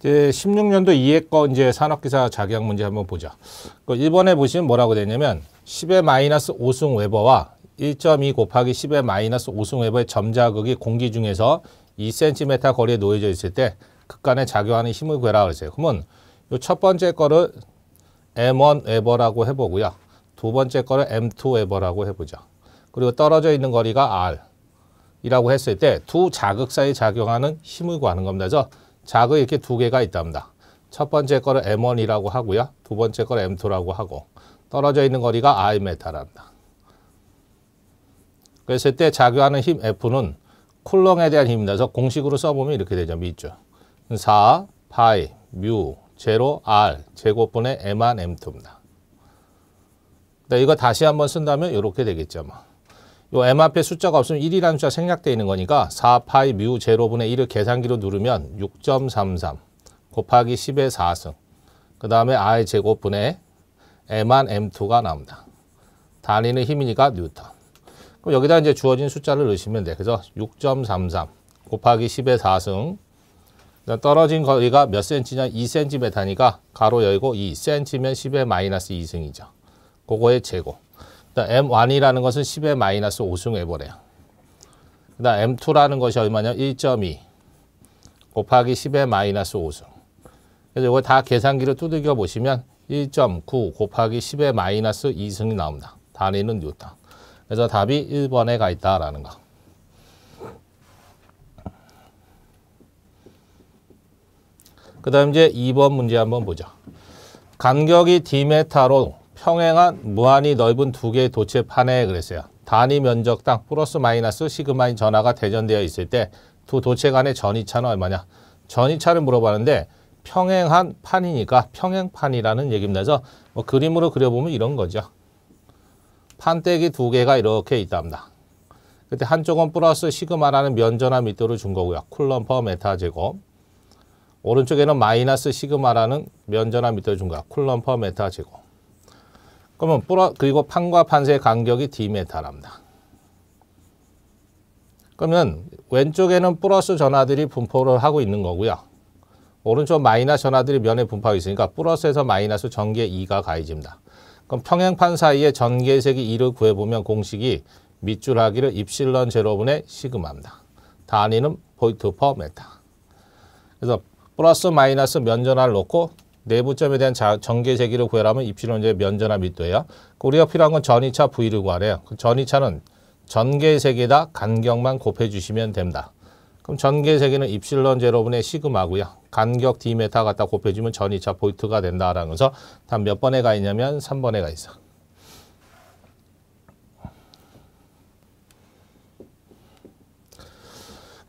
이제 16년도 이해거 이제 산업기사 자격 문제 한번 보자. 그 1번에 보시면 뭐라고 되냐면 10의 마이너스 5승 웨버와 1.2 곱하기 10의 마이너스 5승 웨버의 점자극이 공기 중에서 2cm 거리에 놓여져 있을 때 극간에 작용하는 힘을 구해라 그랬어요. 그러면 이첫 번째 거를 M1 웨버라고 해보고요. 두 번째 거를 M2 웨버라고 해보죠. 그리고 떨어져 있는 거리가 R 이라고 했을 때 두 자극 사이 작용하는 힘을 구하는 겁니다. 그래서 자은 이렇게 두 개가 있답니다. 첫 번째 거를 M1이라고 하고요. 두 번째 거를 M2라고 하고 떨어져 있는 거리가 I메타랍니다. 그랬을 때 작용하는 힘 F는 쿨렁에 대한 힘입니다. 그래서 공식으로 써보면 이렇게 되죠. 미죠. 4, 파이, 뮤, 제로, R, 제곱분의 M1, M2입니다. 이거 다시 한번 쓴다면 이렇게 되겠죠. 뭐. 요 M 앞에 숫자가 없으면 1이라는 숫자 가 생략되어 있는 거니까 4파이 뮤 제로분의 1을 계산기로 누르면 6.33 곱하기 10의 4승 그 다음에 i 제곱분의 m 1 M2가 나옵니다. 단위는 힘이니까 뉴턴. 그럼 여기다 이제 주어진 숫자를 넣으시면 돼. 그래서 6.33 곱하기 10의 4승 떨어진 거리가 몇 센치냐? 2cm 단위가 가로 열고 2cm면 10의 마이너스 2승이죠. 그거의 제곱. M1이라는 것은 10의 마이너스 5승해버려요그 다음 M2라는 것이 얼마냐? 1.2 곱하기 10의 마이너스 5승. 그래서 이거 다 계산기를 두들겨 보시면 1.9 곱하기 10의 마이너스 2승이 나옵니다. 단위는 뉴턴. 그래서 답이 1번에 가 있다라는 거. 그 다음 이제 2번 문제 한번 보죠. 간격이 디메로 평행한 무한히 넓은 두 개의 도체 판에 그랬어요. 단위 면적당 플러스 마이너스 시그마인 전하가 대전되어 있을 때 두 도체 간의 전이차는 얼마냐? 전이차를 물어봤는데 평행한 판이니까 평행판이라는 얘기입니다. 그래서 뭐 그림으로 그려보면 이런 거죠. 판때기 두 개가 이렇게 있답니다. 그때 한쪽은 플러스 시그마라는 면전화 밑도를 준 거고요. 쿨럼 퍼 메타 제곱. 오른쪽에는 마이너스 시그마라는 면전화 밑도를 준 거야. 쿨럼 퍼 메타 제곱. 그러면 뿌러 그리고 판과 판의 세 간격이 dm입니다. 그러면 왼쪽에는 플러스 전하들이 분포를 하고 있는 거고요. 오른쪽 마이너스 전하들이 면에 분포하고 있으니까 플러스에서 마이너스 전개 2가 가해집니다. 그럼 평행판 사이의 전개색이 2를 구해보면 공식이 밑줄하기를 입실런 제로분의 시그마입니다. 단위는 포인트 퍼 메타. 그래서 플러스 마이너스 면전화를 놓고 내부점에 대한 자, 전개 제기를 구해라면 입실 문제 면전화 밑도예요 그 우리가 필요한 건 전이차 V를 구하래요. 그 전이차는 전개 세계다 간격만 곱해주시면 됩니다. 그럼 전개 세계는 입실론 제로분의 시그마고요. 간격 디메타 갖다 곱해주면 전이차 볼트가 된다라면서 단몇 번에 가 있냐면 3번에 가 있어.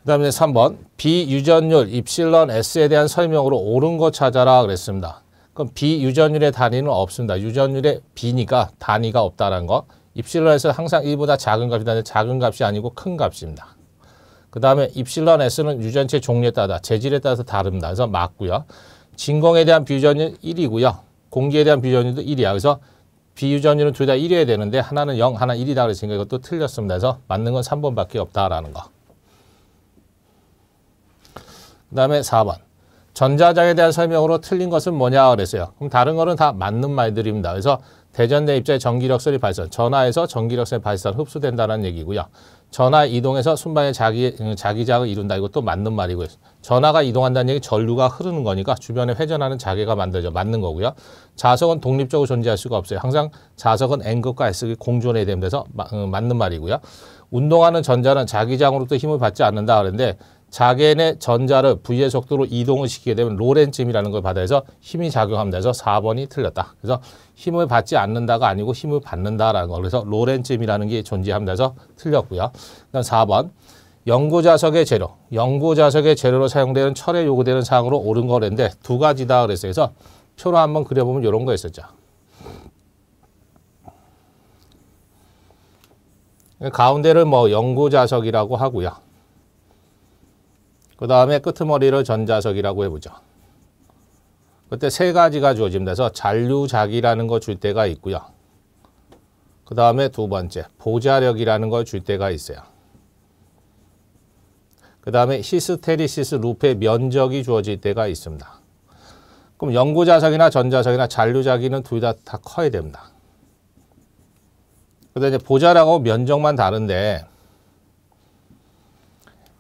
다음에 3번 비유전율 입실론 S에 대한 설명으로 옳은 거 찾아라 그랬습니다. 그럼 비유전율의 단위는 없습니다. 유전율의 비니까 단위가 없다는 거. 입실론에서 항상 1보다 작은 값이다. 작은 값이 아니고 큰 값입니다. 그 다음에 입실론 S는 유전체 종류에 따라 재질에 따라서 다릅니다. 그래서 맞고요. 진공에 대한 비유전율 1이고요. 공기에 대한 비유전율도 1이야. 그래서 비유전율은 둘 다 1이어야 되는데 하나는 0, 하나는 1이다 그래서니까 이것도 틀렸습니다. 그래서 맞는 건 3번밖에 없다라는 거. 그 다음에 4번. 전자장에 대한 설명으로 틀린 것은 뭐냐 그랬어요. 그럼 다른 거는 다 맞는 말들입니다. 그래서 대전내 입자의 전기력 설이 발산, 전하에서 전기력 설이 발산 흡수된다는 얘기고요. 전하 이동에서 순방에 자기, 음, 자기장을 이룬다. 이것도 맞는 말이고요. 전하가 이동한다는 얘기 전류가 흐르는 거니까 주변에 회전하는 자개가 만들어져 맞는 거고요. 자석은 독립적으로 존재할 수가 없어요. 항상 자석은 n 급과 S극이 공존해야 됩니다. 서 음, 맞는 말이고요. 운동하는 전자는 자기장으로부터 힘을 받지 않는다. 그런데 자기네 전자를 V의 속도로 이동을 시키게 되면 로렌츠 힘이라는 걸 받아서 힘이 작용합니다. 그래서 4번이 틀렸다. 그래서 힘을 받지 않는다가 아니고 힘을 받는다라는 거. 그래서 로렌츠 힘이라는 게 존재합니다. 그래서 틀렸고요. 그다음 4번. 연고자석의 재료, 연고자석의 재료로 사용되는 철에 요구되는 사항으로 옳은 거랬는데 두 가지다 그랬어요. 그래서 표로 한번 그려보면 이런 거 있었죠. 가운데를 뭐 연고자석이라고 하고요. 그 다음에 끄트머리를 전자석이라고 해보죠. 그때 세 가지가 주어집니서 잔류작이라는 거줄 때가 있고요. 그 다음에 두 번째 보자력이라는 걸 줄 때가 있어요. 그 다음에 히스테리시스 루프의 면적이 주어질 때가 있습니다. 그럼 연구자석이나 전자석이나 잔류작이는둘 다 다 커야 됩니다. 그 다음에 보자라고 면적만 다른데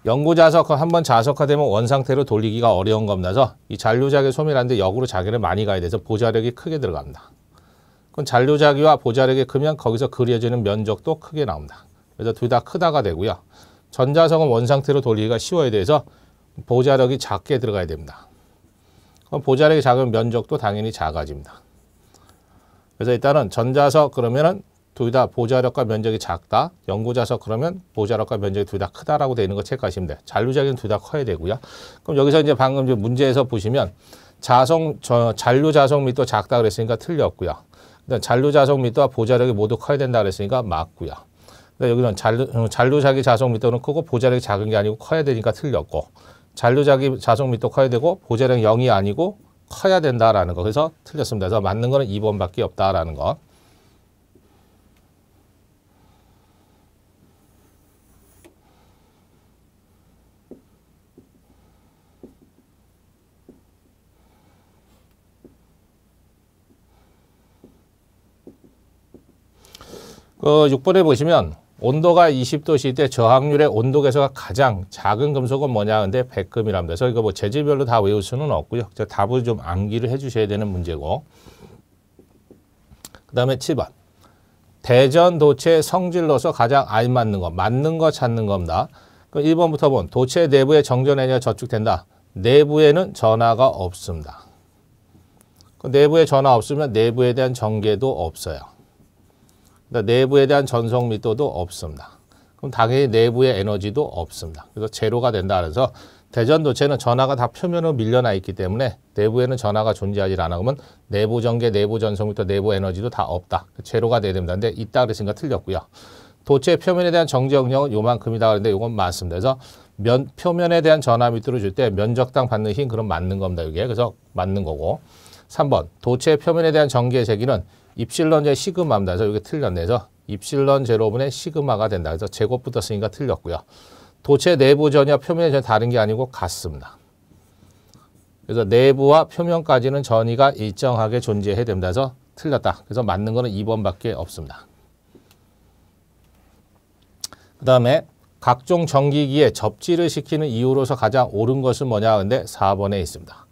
연구 자석 한번 자석화되면 원상태로 돌리기가 어려운 겁나서 이 잔류작의 소멸하는데 역으로 자기를 많이 가야 돼서 보자력이 크게 들어갑니다. 그럼 잔류자기와 보자력이 크면 거기서 그려지는 면적도 크게 나옵니다. 그래서 둘 다 크다가 되고요. 전자석은 원상태로 돌리기가 쉬워야 돼서 보자력이 작게 들어가야 됩니다. 그럼 보자력이 작은 면적도 당연히 작아집니다. 그래서 일단은 전자석 그러면은 둘다 보좌력과 면적이 작다. 연구좌석 그러면 보좌력과 면적이 둘 다 크다라고 되어 있는 거 체크하시면 돼요. 잔류자리는 둘 다 커야 되고요. 그럼 여기서 이제 방금 문제에서 보시면 자성, 저, 잔류 자석 밑도 작다 그랬으니까 틀렸고요. 일단 잔류 자석 밑도와 보좌력이 모두 커야 된다 그랬으니까 맞고요. 여기는 잔류, 어, 잔류 자기 자석 밑도는 크고 보좌력이 작은 게 아니고 커야 되니까 틀렸고 잔류 자기 자석 밑도 커야 되고 보좌력 영이 아니고 커야 된다라는 거. 그래서 틀렸습니다. 그래서 맞는 거는 2번밖에 없다라는 거. 그 6번에 보시면 온도가 20도씨일 때 저항률의 온도 계수가 가장 작은 금속은 뭐냐 근데 백금이랍니다. 그래서 이거 뭐 재질별로 다 외울 수는 없고요. 답을 좀 암기를 해주셔야 되는 문제고 그 다음에 7번 대전 도체 성질로서 가장 알맞는 것, 맞는 것 찾는 겁니다. 그럼 1번부터 본 도체 내부에 정전 에너지가 저축된다. 내부에는 전화가 없습니다. 그 내부에 전화 없으면 내부에 대한 전개도 없어요. 그러니까 내부에 대한 전송 밀도도 없습니다. 그럼 당연히 내부의 에너지도 없습니다. 그래서 제로가 된다 그래서 대전 도체는 전하가 다 표면으로 밀려나 있기 때문에 내부에는 전하가 존재하지 않아 그러면 내부 전개, 내부 전성부터 내부 에너지도 다 없다. 제로가 돼야 됩니다. 근데 있다 그랬으니 틀렸고요. 도체 표면에 대한 정지 영역은 요만큼이다 그런데 요건 맞습니다. 그래서 면, 표면에 대한 전하 밑으로 줄때 면적당 받는 힘 그럼 맞는 겁니다. 이게 그래서 맞는 거고. 삼번 도체 표면에 대한 전기의 세기는 입실론 제 시그마입니다. 그래서 이게 틀렸네. 서 입실론 제로분의 시그마가 된다. 그래서 제곱 붙었으니까 틀렸고요. 도체 내부 전이와 표면의 전이 다른 게 아니고 같습니다. 그래서 내부와 표면까지는 전이가 일정하게 존재해야 됩니다. 그래서 틀렸다. 그래서 맞는 거는 2번밖에 없습니다. 그 다음에 각종 전기기에 접지를 시키는 이유로서 가장 옳은 것은 뭐냐? 근데 4번에 있습니다.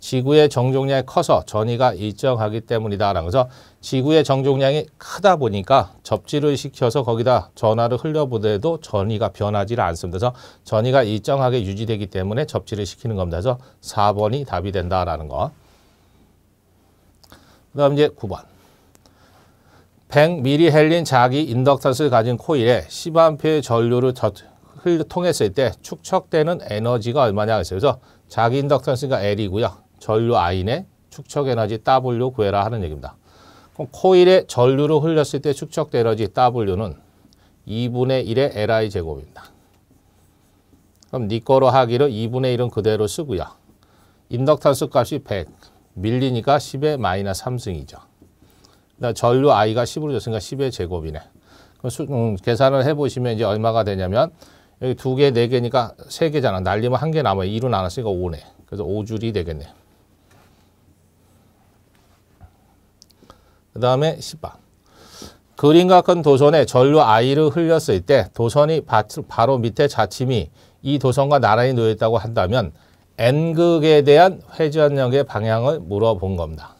지구의 정종량이 커서 전위가 일정하기 때문이다. 라는 서 지구의 정종량이 크다 보니까 접지를 시켜서 거기다 전화를 흘려보내도 전위가 변하지 를 않습니다. 그래서 전위가 일정하게 유지되기 때문에 접지를 시키는 겁니다. 그래서 4번이 답이 된다라는 거. 그 다음 이제 9번. 100미리 헬린 자기 인덕턴스를 가진 코일에 10A의 전류를 흘 통했을 때축적되는 에너지가 얼마냐 했어요. 그래서 자기 인덕턴스가 L이고요. 전류 I의 축적 에너지 W 구해라 하는 얘기입니다. 그럼 코일에 전류로 흘렸을 때 축척 에너지 W는 2분의 1의 LI 제곱입니다. 그럼 니네 거로 하기를 2분의 1은 그대로 쓰고요. 인덕턴스 값이 100, 밀리니까 10의 마이너스 3승이죠. 전류 I가 10으로 줬으니까 10의 제곱이네. 그럼 수, 음, 계산을 해보시면 이제 얼마가 되냐면 여기 두 개, 네 개니까 세 개잖아. 날리면 한개 남아요. 2로 나눴으니까 5네. 그래서 5줄이 되겠네. 그 다음에 10번. 그림과 큰 도선에 절로 아를 흘렸을 때 도선이 바로 밑에 자침이 이 도선과 나란히 놓여있다고 한다면 N극에 대한 회전력의 방향을 물어본 겁니다.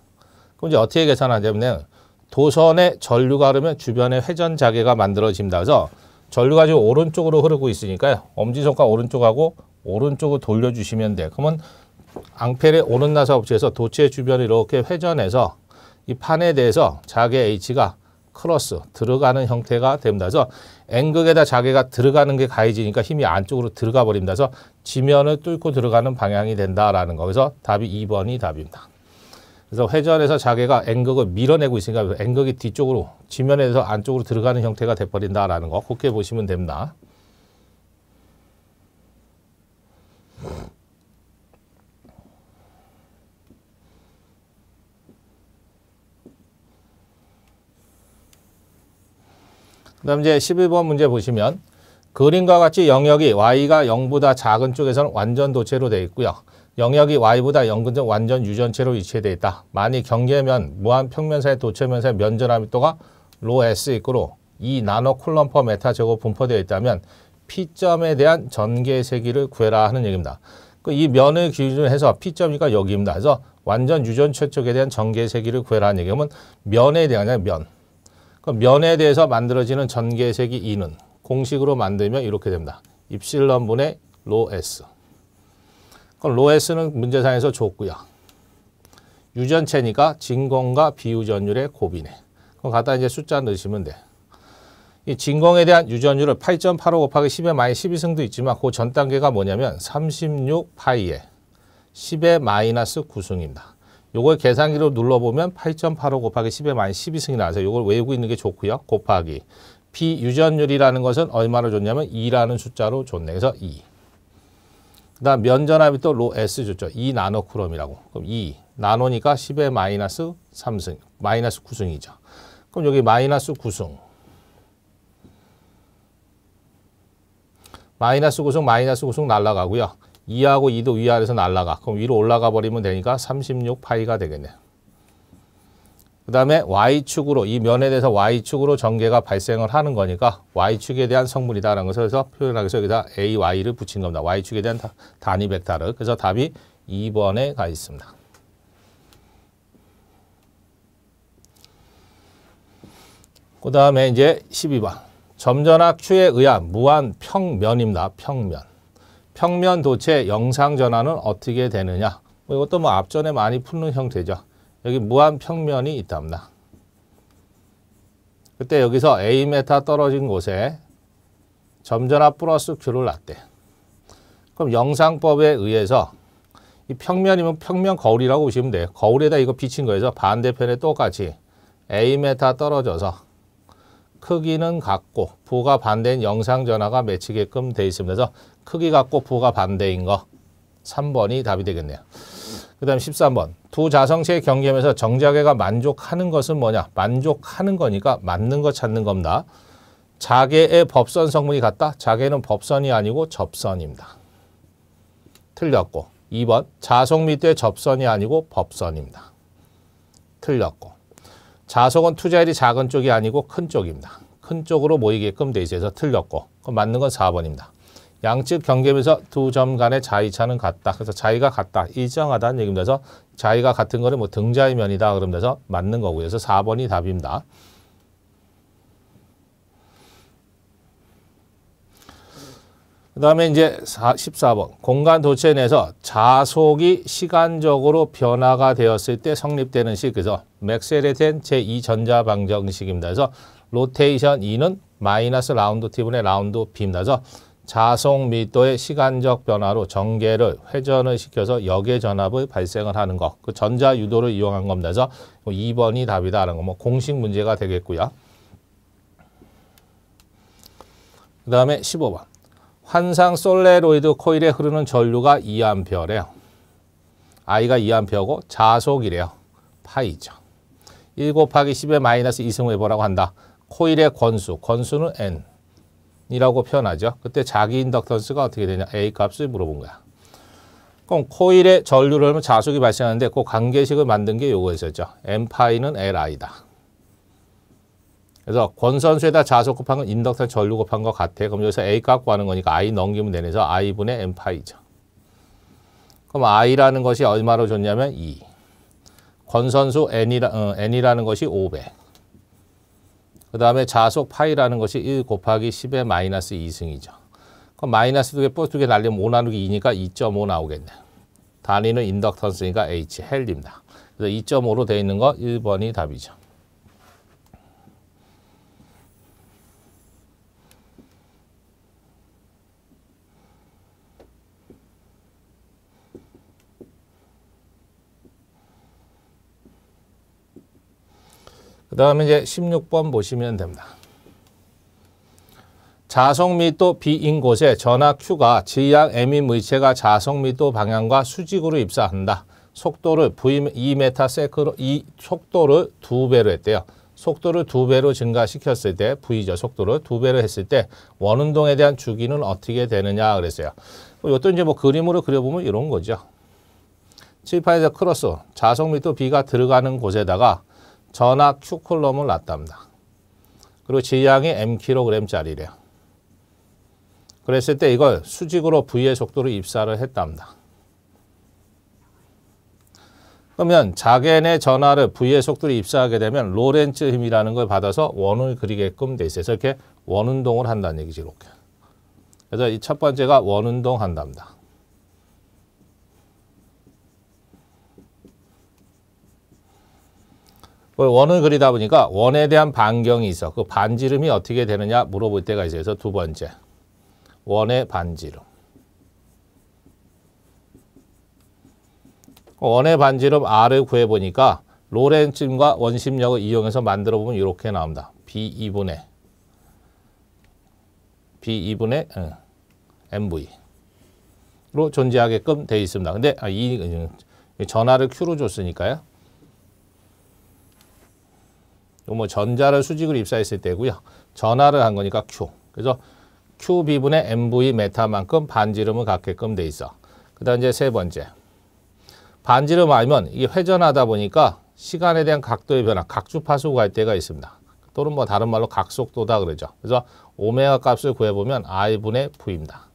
그럼 이제 어떻게 계산하냐면 도선에 전류가 흐르면 주변에 회전자개가 만들어집니다. 그래서 전류가 지금 오른쪽으로 흐르고 있으니까요. 엄지손가락 오른쪽하고 오른쪽을 돌려주시면 돼요. 그러면 앙펠의 오른 나사 업체에서 도체 주변을 이렇게 회전해서 이 판에 대해서 자개 H가 크로스 들어가는 형태가 됩니다. 그래서 앵극에다 자개가 들어가는 게 가해지니까 힘이 안쪽으로 들어가 버립니다. 그래서 지면을 뚫고 들어가는 방향이 된다라는 거. 그래서 답이 2번이 답입니다. 그래서 회전에서 자개가 앵극을 밀어내고 있으니까 앵극이 뒤쪽으로 지면에서 안쪽으로 들어가는 형태가 돼버린다라는 거 곱게 보시면 됩니다. 그 다음 이제 11번 문제 보시면 그림과 같이 영역이 y가 0보다 작은 쪽에서는 완전 도체로 되어 있고요. 영역이 y보다 0근적 완전 유전체로 위치되어 있다. 많이 경계면 무한 평면사의 도체면사의 면전함입도가 로 s 이끌로 2 나노 콜럼 퍼 메타 제곱 분포되어 있다면 P점에 대한 전개 세기를 구해라 하는 얘기입니다. 그 이 면을 기준으 해서 p 점이가 여기입니다. 그래서 완전 유전체 쪽에 대한 전개 세기를 구해라는 얘기면 면에 대한 면그 면에 대해서 만들어지는 전개색이 이는 공식으로 만들면 이렇게 됩니다. 입실런분의 로에 그럼 로에는 문제상에서 줬고요. 유전체니까 진공과 비유전율의 곱이네. 그럼 갖다 이제 숫자 넣으시면 돼. 이 진공에 대한 유전율을 8.85 곱하기 10의 마이 12승도 있지만 그 전 단계가 뭐냐면 36파이에 10의 마이너스 9승입니다. 요걸 계산기로 눌러보면 8.85 곱하기 10에 마이 12승이 나와서 요걸 외우고 있는 게 좋고요. 곱하기. 비유전율이라는 것은 얼마로 줬냐면 2라는 숫자로 줬네. 그래서 2. 그 다음 면전압이 또 로 S 줬죠. 2 나노크롬이라고. 그럼 2 나노니까 10에 마이너스 3승, 마이너스 9승이죠. 그럼 여기 마이너스 9승. 마이너스 9승, 마이너스 9승 날라가고요. 2하고 2도 위아래서 날라가. 그럼 위로 올라가 버리면 되니까 36파이가 되겠네. 그 다음에 Y축으로 이 면에 대해서 Y축으로 전개가 발생을 하는 거니까 Y축에 대한 성분이다라는 것을 그서 표현하기 위해서 여기다 AY를 붙인 겁니다. Y축에 대한 단위 벡터를. 그래서 답이 2번에 가 있습니다. 그 다음에 이제 12번. 점전학 Q에 의한 무한 평면입니다. 평면. 평면 도체 영상 전환은 어떻게 되느냐. 뭐 이것도 뭐 앞전에 많이 푸는 형태죠. 여기 무한 평면이 있답니다. 그때 여기서 a 메 떨어진 곳에 점전압 플러스 Q를 놨대. 그럼 영상법에 의해서 이 평면이면 평면 거울이라고 보시면 돼요. 거울에다 이거 비친 거에서 반대편에 똑같이 a 메 떨어져서 크기는 같고 부가 반대인 영상 전화가 맺히게끔 돼 있습니다. 그래서 크기 같고 부호가 반대인 거 3번이 답이 되겠네요. 그 다음 13번 두 자성체의 경계면서 정자계가 만족하는 것은 뭐냐? 만족하는 거니까 맞는 거 찾는 겁니다. 자계의 법선 성분이 같다? 자계는 법선이 아니고 접선입니다. 틀렸고 2번 자속 밑에 접선이 아니고 법선입니다. 틀렸고 자속은 투자율이 작은 쪽이 아니고 큰 쪽입니다. 큰 쪽으로 모이게끔 돼 있어서 틀렸고 그럼 맞는 건 4번입니다. 양측 경계에서 두 점 간의 자이차는 같다. 그래서 자이가 같다. 일정하다는 얘기입니다. 그래서 자이가 같은 거는 뭐 등자의 면이다. 그러면 서 맞는 거고요. 그래서 4번이 답입니다. 그 다음에 이제 14번 공간 도체 내에서 자속이 시간적으로 변화가 되었을 때 성립되는 식 그래서 맥셀에 된 제2전자 방정식입니다. 그래서 로테이션 2는 마이너스 라운드 T분의 라운드 B입니다. 그래서 자송 밀도의 시간적 변화로 전개를 회전을 시켜서 역의 전압을 발생을 하는 것. 그 전자 유도를 이용한 겁니다. 그래서 2번이 뭐 답이다라는 거. 뭐 공식 문제가 되겠고요. 그 다음에 15번. 환상 솔레로이드 코일에 흐르는 전류가 2A래요. I가 2A고 자속이래요. 파이죠. 1 곱하기 10의 마이너스 2승 외버라고 한다. 코일의 권수, 권수는 N. 이라고 표현하죠. 그때 자기 인덕턴스가 어떻게 되냐. A 값을 물어본 거야. 그럼 코일에 전류를 하면 자속이 발생하는데 그 관계식을 만든 게 요거였었죠. M파이는 Li다. 그래서 권선수에다 자속 곱한 건 인덕턴 전류 곱한 것 같아. 그럼 여기서 A 값 구하는 거니까 I 넘기면 되면서 I분의 M파이죠. 그럼 I라는 것이 얼마로 줬냐면 2. E. 권선수 N이라, 어, N이라는 것이 500. 그 다음에 자속 파이라는 것이 1 곱하기 10의 마이너스 2승이죠. 그럼 마이너스 두개 플러스 두개 날리면 5 뭐 나누기 2니까 2.5 나오겠네. 단위는 인덕턴스니까 H, 헬입니다 그래서 2.5로 되어 있는 거 1번이 답이죠. 그 다음에 이제 16번 보시면 됩니다. 자성미도 B인 곳에 전하 Q가 지약 M인 물체가 자성미도 방향과 수직으로 입사한다. 속도를 2ms로 이 속도를 두 배로 했대요. 속도를 두 배로 증가시켰을 때 V죠. 속도를 두 배로 했을 때 원운동에 대한 주기는 어떻게 되느냐 그랬어요. 이것도 뭐 이제 뭐 그림으로 그려보면 이런 거죠. 칠판에서 크로스 자성미도 B가 들어가는 곳에다가 전압 Q콜럼을 놨답니다. 그리고 질량이 mkg짜리래요. 그랬을 때 이걸 수직으로 v의 속도로 입사를 했답니다. 그러면 자겐의 전하를 v의 속도로 입사하게 되면 로렌츠 힘이라는 걸 받아서 원을 그리게끔 돼 있어요. 그래서 이렇게 원운동을 한다는 얘기지 이렇게. 그래서 이 첫 번째가 원운동 한답니다. 그 원을 그리다 보니까 원에 대한 반경이 있어. 그 반지름이 어떻게 되느냐 물어볼 때가 있어요. 그래서 두 번째. 원의 반지름. 원의 반지름 R을 구해보니까 로렌쯤과 원심력을 이용해서 만들어보면 이렇게 나옵니다. B2분의 B2분의 응, MV로 존재하게끔 되어 있습니다. 근데 아, 이 음, 전화를 Q로 줬으니까요. 또뭐 전자를 수직으로 입사했을 때고요. 전화를 한 거니까 Q. 그래서 Q 비분의 MV 메타만큼 반지름을 갖게끔 돼 있어. 그다음 이제 세 번째. 반지름 알면 이게 회전하다 보니까 시간에 대한 각도의 변화, 각주파수고 갈 때가 있습니다. 또는 뭐 다른 말로 각속도다 그러죠. 그래서 오메가 값을 구해보면 i분의 v입니다.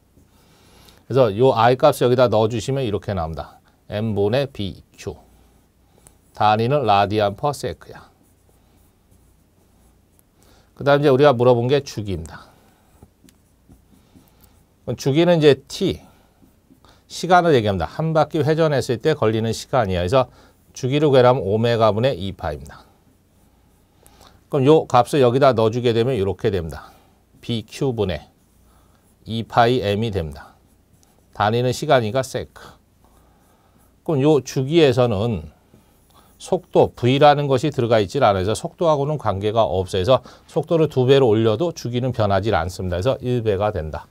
그래서 요 i 값 여기다 넣어주시면 이렇게 나옵니다. m분의 bq. 단위는 라디안 퍼 세크야. 그 다음 이제 우리가 물어본 게 주기입니다. 주기는 이제 t, 시간을 얘기합니다. 한 바퀴 회전했을 때 걸리는 시간이야. 그래서 주기로 계라면 오메가분의 2파입니다. 그럼 요 값을 여기다 넣어주게 되면 이렇게 됩니다. bq분의 2파이 m이 됩니다. 다니는 시간이니까 세크. 그럼 요 주기에서는 속도 V라는 것이 들어가 있질 않아서 속도하고는 관계가 없어서 속도를 두 배로 올려도 주기는 변하지 않습니다. 그래서 1배가 된다.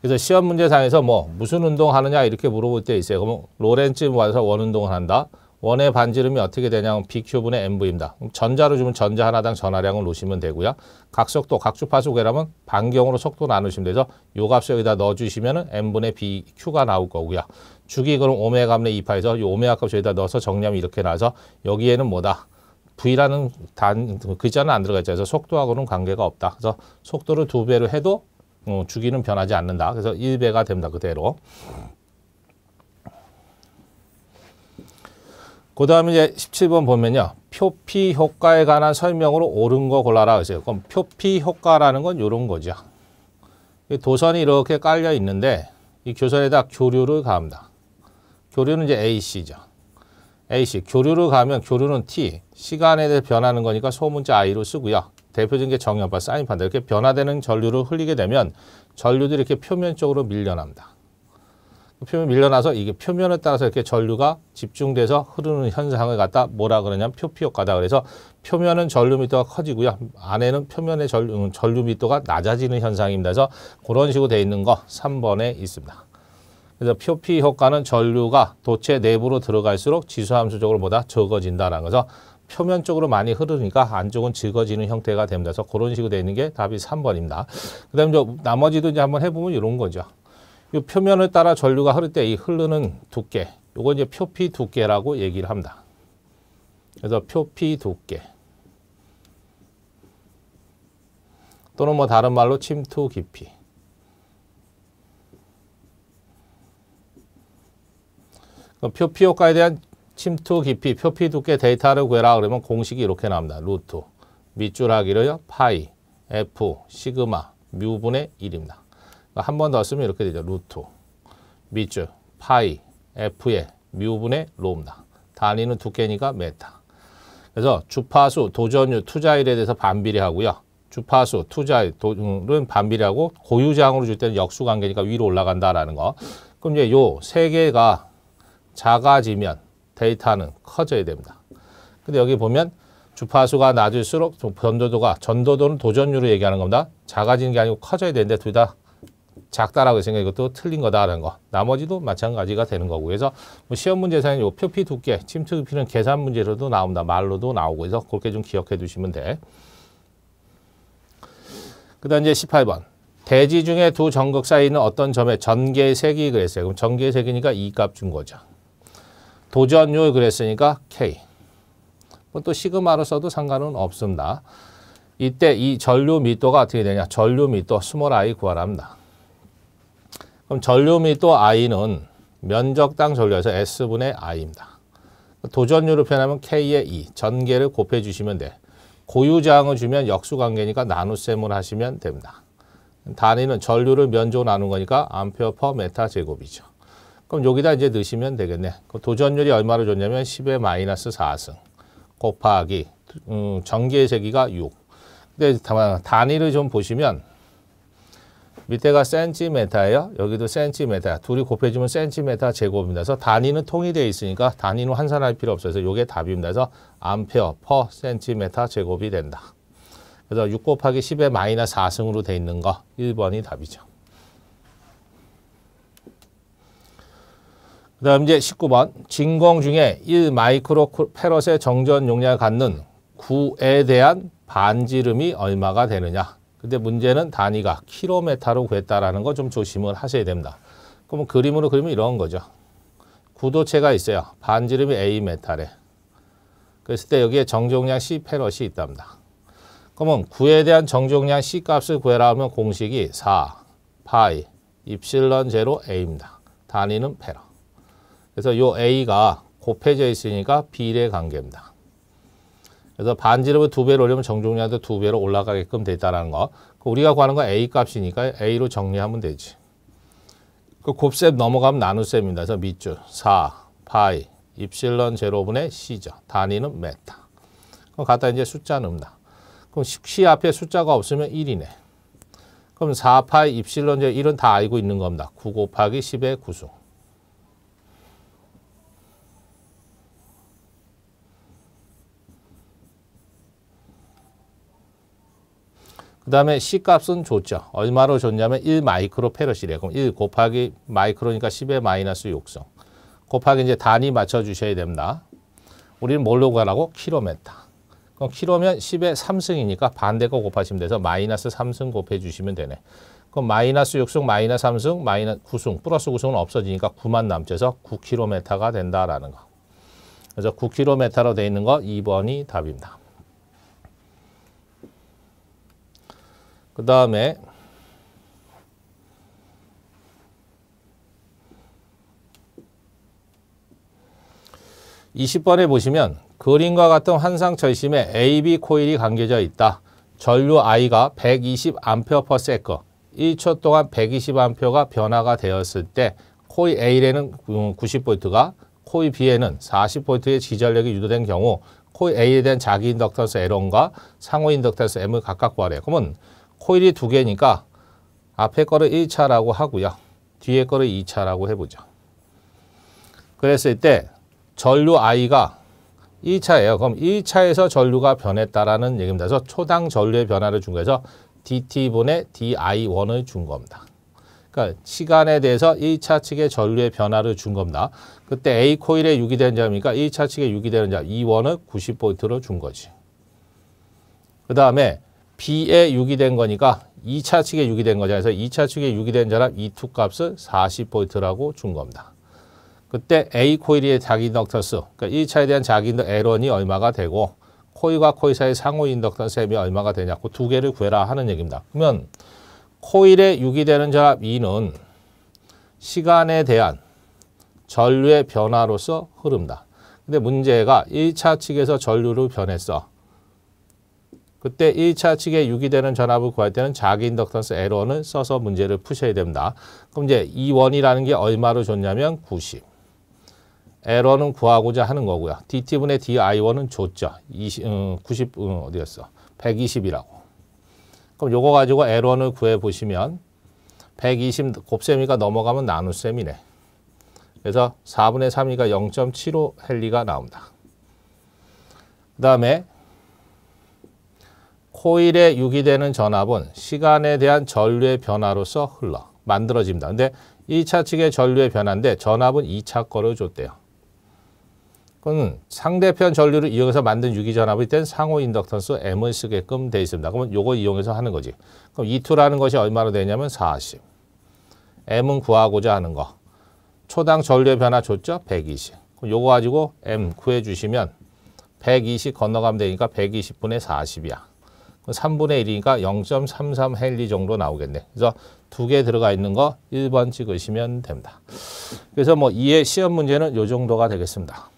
그래서 시험 문제상에서 뭐 무슨 운동 하느냐 이렇게 물어볼 때 있어요. 그러면 로렌츠 와서 원 운동을 한다. 원의 반지름이 어떻게 되냐면 b 큐분의 mv입니다. 전자로 주면 전자 하나당 전하량을 놓으시면 되고요. 각속도, 각주파수 계라면 반경으로 속도 나누시면 되죠. 요 값을 여기다 넣어주시면 은 m분의 bq가 나올 거고요. 주기 그럼 오메가 분의 이파에서요 오메가 값을 여기다 넣어서 정리하면 이렇게 나와서 여기에는 뭐다? v라는 단 그 글자는 안 들어가 있죠. 그래서 속도하고는 관계가 없다. 그래서 속도를 두 배로 해도 어, 주기는 변하지 않는다. 그래서 1배가 됩니다. 그대로. 그 다음에 이제 17번 보면요. 표피 효과에 관한 설명으로 옳은 거 골라라 하세요. 그럼 표피 효과라는 건 이런 거죠. 도선이 이렇게 깔려 있는데 이 교선에다 교류를 가합니다. 교류는 이제 AC죠. AC, 교류를 가면 교류는 T, 시간에 대해 변하는 거니까 소문자 I로 쓰고요. 대표적인 게 정연파, 사인판인 이렇게 변화되는 전류를 흘리게 되면 전류들이 이렇게 표면 쪽으로 밀려납니다. 표면 밀려나서 이게 표면에 따라서 이렇게 전류가 집중돼서 흐르는 현상을 갖다 뭐라 그러냐면 표피 효과다. 그래서 표면은 전류 밀도가 커지고요. 안에는 표면의 전류, 음, 전류 밀도가 낮아지는 현상입니다. 그래서 그런 식으로 돼 있는 거 3번에 있습니다. 그래서 표피 효과는 전류가 도체 내부로 들어갈수록 지수함수적으로 보다 적어진다라는 거죠. 표면 쪽으로 많이 흐르니까 안쪽은 즐거지는 형태가 됩니다. 그래서 그런 식으로 되어 있는 게 답이 3번입니다. 그 다음에 나머지도 이제 한번 해보면 이런 거죠. 이 표면을 따라 전류가 흐를 때 이 흐르는 두께, 요거 이제 표피 두께라고 얘기를 합니다. 그래서 표피 두께. 또는 뭐 다른 말로 침투 깊이. 표피 효과에 대한 침투 깊이, 표피 두께 데이터를 구해라 그러면 공식이 이렇게 나옵니다. 루트, 밑줄 하기로요, 파이, F, 시그마, 뮤분의 1입니다. 한번더 쓰면 이렇게 되죠. 루트 밑줄 파이 F의 미분의 로입니다. 단위는 두께니까 메타. 그래서 주파수, 도전율, 투자율에 대해서 반비례하고요. 주파수, 투자율은 반비례하고 고유장으로 줄 때는 역수관계니까 위로 올라간다라는 거. 그럼 이제 요 세 개가 작아지면 데이터는 커져야 됩니다. 근데 여기 보면 주파수가 낮을수록 변도도가 전도도는 도전율을 얘기하는 겁니다. 작아지는 게 아니고 커져야 되는데 둘다 작다라고 생각해 이것도 틀린 거다라는 거. 나머지도 마찬가지가 되는 거고. 그래서 뭐 시험 문제상에 요 표피 두께, 침투 깊이는 계산 문제로도 나온다. 말로도 나오고. 그래서 그렇게 좀 기억해 두시면 돼. 그 다음 이제 18번. 대지 중에 두 정극 사이는 어떤 점에 전개의 색이 그랬어요. 그럼 전개의 색이니까 이 값 준 거죠. 도전율 그랬으니까 K. 뭐 또 시그마로 써도 상관은 없습니다. 이때 이 전류 밑도가 어떻게 되냐. 전류 밑도 스몰 i 구하랍니다. 그럼 전류 및또 I는 면적당 전류에서 S분의 I입니다. 도전율을 표현하면 K의 2, e, 전개를 곱해주시면 돼. 고유자을 주면 역수관계니까 나눗셈을 하시면 됩니다. 단위는 전류를 면적으로 나눈 거니까 암페어 퍼 메타 제곱이죠. 그럼 여기다 이제 넣으시면 되겠네. 도전율이 얼마로 줬냐면 10의 마이너스 4승 곱하기 음, 전개의 세기가 6. 근데 단위를 좀 보시면 밑에가 센티메타예요. 여기도 센티메타. 둘이 곱해주면 센티메타 제곱입니다. 그래서 단위는 통일되어 있으니까 단위로 환산할 필요 없어서 이게 답입니다. 그래서 암페어 퍼 센티메타 제곱이 된다. 그래서 6 곱하기 10의 마이너 4승으로 돼 있는 거 1번이 답이죠. 그 다음 이제 19번 진공 중에 1 마이크로 페럿의 정전 용량을 갖는 구에 대한 반지름이 얼마가 되느냐 근데 문제는 단위가 킬로메타로 구했다라는 거 좀 조심을 하셔야 됩니다. 그럼 그림으로 그리면 이런 거죠. 구도체가 있어요. 반지름이 A 메탈에. 그랬을 때 여기에 정종량 C 패럿이 있답니다. 그러면 9에 대한 정종량 C 값을 구해라 하면 공식이 4, 파이, 입실런 제로 A입니다. 단위는 패러. 그래서 요 A가 곱해져 있으니까 B의 관계입니다. 그래서 반지름을 두 배로 올리면 정중량도 두 배로 올라가게끔 되다라는 거. 그 우리가 구하는 건 A 값이니까 A로 정리하면 되지. 그 곱셈 넘어가면 나눗셈입니다. 그래서 밑줄 4, 파이, 입실론 제로분의 C죠. 단위는 메타. 그럼 갖다 이제 숫자 넣는다. 그럼 C 앞에 숫자가 없으면 1이네. 그럼 4파이 입실론 제 1은 다 알고 있는 겁니다. 9 곱하기 10의 구수. 그 다음에 C값은 줬죠. 얼마로 줬냐면 1 마이크로 페러시래 그럼 1 곱하기 마이크로니까 10의 마이너스 6성. 곱하기 이제 단위 맞춰주셔야 됩니다. 우리는 뭘로 가라고? 킬로메타. 그럼 킬로면 10의 3승이니까 반대 거 곱하시면 돼서 마이너스 3승 곱해주시면 되네. 그럼 마이너스 6승, 마이너스 3승, 마이너스 9승, 플러스 9승은 없어지니까 9만 남쳐서 9킬로메타가 된다라는 거. 그래서 9킬로메타로 되어 있는 거 2번이 답입니다. 그 다음에 2 0 번에 보시면 그림과 같은 환상 절심에 AB 코일이 감겨져 있다. 전류 I가 120A/s 1초 동안 120A가 변화가 되었을 때 코일 A에는 90V가 음, 코일 B에는 40V의 지전력이 유도된 경우 코일 A에 대한 자기 인덕턴스 L원과 상호 인덕턴스 M을 각각 구하래. 그러면 코일이 두 개니까 앞에 거를 1차라고 하고요. 뒤에 거를 2차라고 해보죠. 그랬을 때 전류 I가 1차예요. 그럼 1차에서 전류가 변했다라는 얘기입니다. 그래서 초당 전류의 변화를 준 거에서 dt분의 di1을 준 겁니다. 그러니까 시간에 대해서 1차 측의 전류의 변화를 준 겁니다. 그때 A 코일에 유기 되는 자입니까 1차 측에 유기 되는 자 E1을 90V로 준 거지. 그 다음에 B에 6이 된 거니까 2차 측에 6이 된 거죠. 그래서 2차 측에 6이 된 사람 E2 값을 40V라고 준 겁니다. 그때 A 코일의 자기 인덕턴스, 그러니까 1차에 대한 자기 인덕 L원이 얼마가 되고 코일과 코일 사이 상호 인덕턴스 M이 얼마가 되냐고 두 개를 구해라 하는 얘기입니다. 그러면 코일에 6이 되는 전압 E는 시간에 대한 전류의 변화로서 흐릅니다. 근데 문제가 1차 측에서 전류로 변했어. 그때 1차 측에 유기되는 전압을 구할 때는 자기 인덕턴스 L원을 써서 문제를 푸셔야 됩니다. 그럼 이제 이원이라는게 얼마로 줬냐면 90. L원은 구하고자 하는 거고요. DT분의 DI1은 줬죠. 20, 음, 90, 음, 어디였어? 120이라고. 그럼 요거 가지고 L원을 구해보시면 120 곱셈이가 넘어가면 나눗셈이네. 그래서 4분의 3이가 0.75 헨리가 나온다. 그 다음에 코일에 유기되는 전압은 시간에 대한 전류의 변화로서 흘러 만들어집니다. 근데 1차 측의 전류의 변화인데 전압은 2차 거를 줬대요. 그건 상대편 전류를 이용해서 만든 유기전압일 땐 상호 인덕턴스 M을 쓰게끔 돼 있습니다. 그러면 요거 이용해서 하는 거지. 그럼 E2라는 것이 얼마로 되냐면 40. M은 구하고자 하는 거. 초당 전류의 변화 줬죠? 120. 그럼 요거 가지고 M 구해주시면 120 건너가면 되니까 120분의 40이야. 3분의 1이니까 0.33 헨리 정도 나오겠네. 그래서 두 개 들어가 있는 거 1번 찍으시면 됩니다. 그래서 뭐 2의 시험 문제는 요 정도가 되겠습니다.